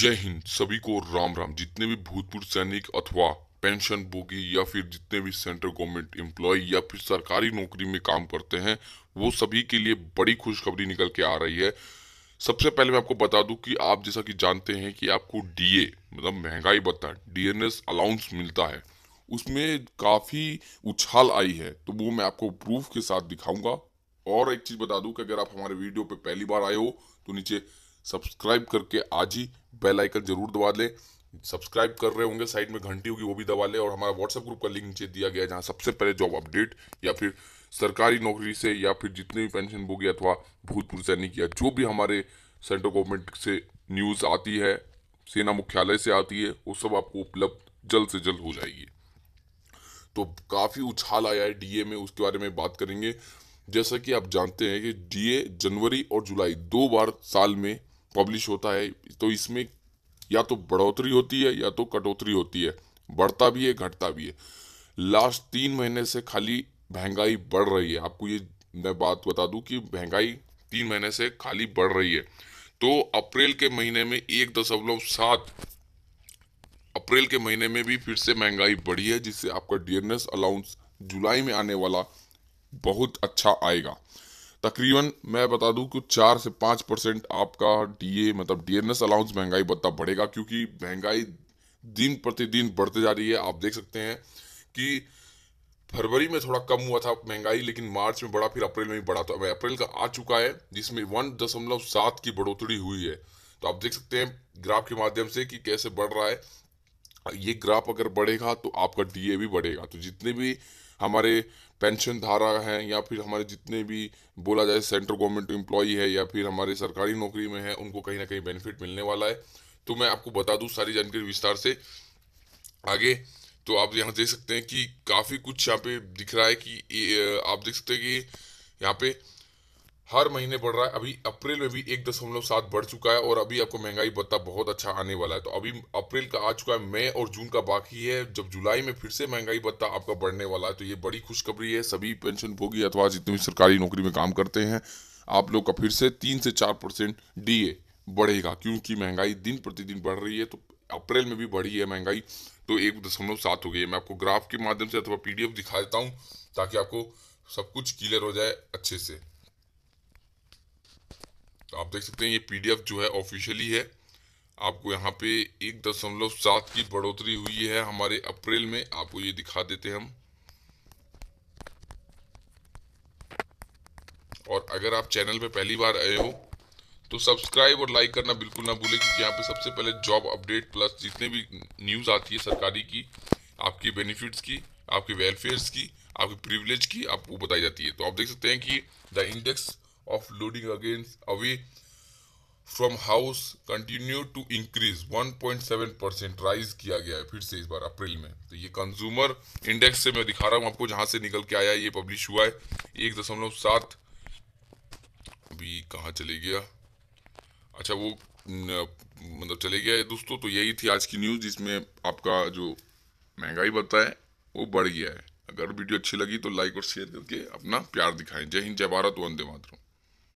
जय हिंद सभी को राम राम जितने भी भूतपूर्व सैनिक अथवा पेंशन भोगी या फिर जितने भी सेंट्रल गवर्नमेंट एम्प्लॉय या फिर सरकारी नौकरी में काम करते हैं वो सभी के लिए बड़ी खुशखबरी निकल के आ रही है सबसे पहले मैं आपको बता दूं कि आप जैसा कि जानते हैं कि आपको डीए मतलब महंगाई भत्ता डीएनएस अलाउंस मिलता है उसमें काफ़ी उछाल आई है तो वो मैं आपको प्रूफ के साथ दिखाऊंगा और एक चीज़ बता दूं कि अगर आप हमारे वीडियो पे पहली बार आए हो तो नीचे सब्सक्राइब करके आज ही बेल आइकन जरूर दबा लें सब्सक्राइब कर रहे होंगे साइड में घंटी होगी वो भी दबा लें और हमारा व्हाट्सएप ग्रुप का लिंक नीचे दिया गया जहां जहाँ सबसे पहले जॉब अपडेट या फिर सरकारी नौकरी से या फिर जितने भी पेंशन भोगी अथवा भूतपूर्व सैनिक या जो भी हमारे सेंट्रल गवर्नमेंट से न्यूज़ आती है सेना मुख्यालय से आती है वो सब आपको उपलब्ध जल्द से जल्द हो जाएगी तो काफ़ी उछाल आया है डीए में उसके बारे में बात करेंगे जैसा कि आप जानते हैं कि डीए जनवरी और जुलाई दो बार साल में पब्लिश होता है तो इसमें या तो बढ़ोतरी होती है या तो कटोतरी होती है बढ़ता भी है घटता भी है लास्ट तीन महीने से खाली महंगाई बढ़ रही है आपको ये मैं बात बता दूं कि महंगाई तीन महीने से खाली बढ़ रही है तो अप्रैल के महीने में एक दशमलव सात अप्रैल के महीने में भी फिर से महंगाई बढ़ी है जिससे आपका डियरनेस अलाउंस जुलाई में आने वाला बहुत अच्छा आएगा तकरीबन मैं बता दूं कि चार से पाँच परसेंट आपका डीए मतलब डीएनएस अलाउंस महंगाई भत्ता बढ़ेगा क्योंकि महंगाई दिन प्रतिदिन बढ़ते जा रही है आप देख सकते हैं कि फरवरी में थोड़ा कम हुआ था महंगाई लेकिन मार्च में बढ़ा फिर अप्रैल में भी बढ़ा तो अब अप्रैल का आ चुका है जिसमें वन दशमलव सात की बढ़ोतरी हुई है तो आप देख सकते हैं ग्राफ के माध्यम से कि कैसे बढ़ रहा है ये ग्राफ अगर बढ़ेगा तो आपका डीए भी बढ़ेगा तो जितने भी हमारे पेंशन धारा हैं या फिर हमारे जितने भी बोला जाए सेंट्रल गवर्नमेंट एम्प्लॉई है या फिर हमारे सरकारी नौकरी में है उनको कहीं ना कहीं बेनिफिट मिलने वाला है तो मैं आपको बता दूं सारी जानकारी विस्तार से आगे तो आप यहाँ देख सकते हैं कि काफ़ी कुछ यहाँ पे दिख रहा है कि आप देख सकते हैं कि यहाँ पे हर महीने बढ़ रहा है अभी अप्रैल में भी एक दशमलव सात बढ़ चुका है और अभी आपको महंगाई भत्ता बहुत अच्छा आने वाला है तो अभी अप्रैल का आ चुका है मई और जून का बाकी है जब जुलाई में फिर से महंगाई भत्ता आपका बढ़ने वाला है तो ये बड़ी खुशखबरी है सभी पेंशन भोगी अथवा जितने भी सरकारी नौकरी में काम करते हैं आप लोग का फिर से तीन से चार परसेंट डी बढ़ेगा क्योंकि महंगाई दिन प्रतिदिन बढ़ रही है तो अप्रैल में भी बढ़ी है महंगाई तो एक दशमलव सात हो गई है मैं आपको ग्राफ के माध्यम से अथवा पीडीएफ दिखा देता हूँ ताकि आपको सब कुछ क्लियर हो जाए अच्छे से तो आप देख सकते हैं ये पीडीएफ जो है ऑफिशियली है आपको यहाँ पे एक दशमलव सात की बढ़ोतरी हुई है हमारे अप्रैल में आपको ये दिखा देते हम और अगर आप चैनल पे पहली बार आए हो तो सब्सक्राइब और लाइक करना बिल्कुल ना भूलें क्योंकि यहाँ पे सबसे पहले जॉब अपडेट प्लस जितने भी न्यूज़ आती है सरकारी की आपकी बेनिफिट्स की आपके वेलफेयर की आपके प्रिविलेज की आपको बताई जाती है तो आप देख सकते हैं कि the index of loading against away from house continue to increase 1.7 percent rise किया गया है फिर से इस बार अप्रैल में तो ये कंज्यूमर इंडेक्स से मैं दिखा रहा हूँ आपको जहाँ से निकल के आया ये पब्लिश हुआ है एक दशमलव सात अभी कहाँ चले गया अच्छा वो न, मतलब चले गया है दोस्तों तो यही थी आज की न्यूज़ जिसमें आपका जो महंगाई बताए वो बढ़ गया है अगर वीडियो अच्छी लगी तो लाइक और शेयर करके अपना प्यार दिखाएं जय हिंद जय भारत वंदे मातरम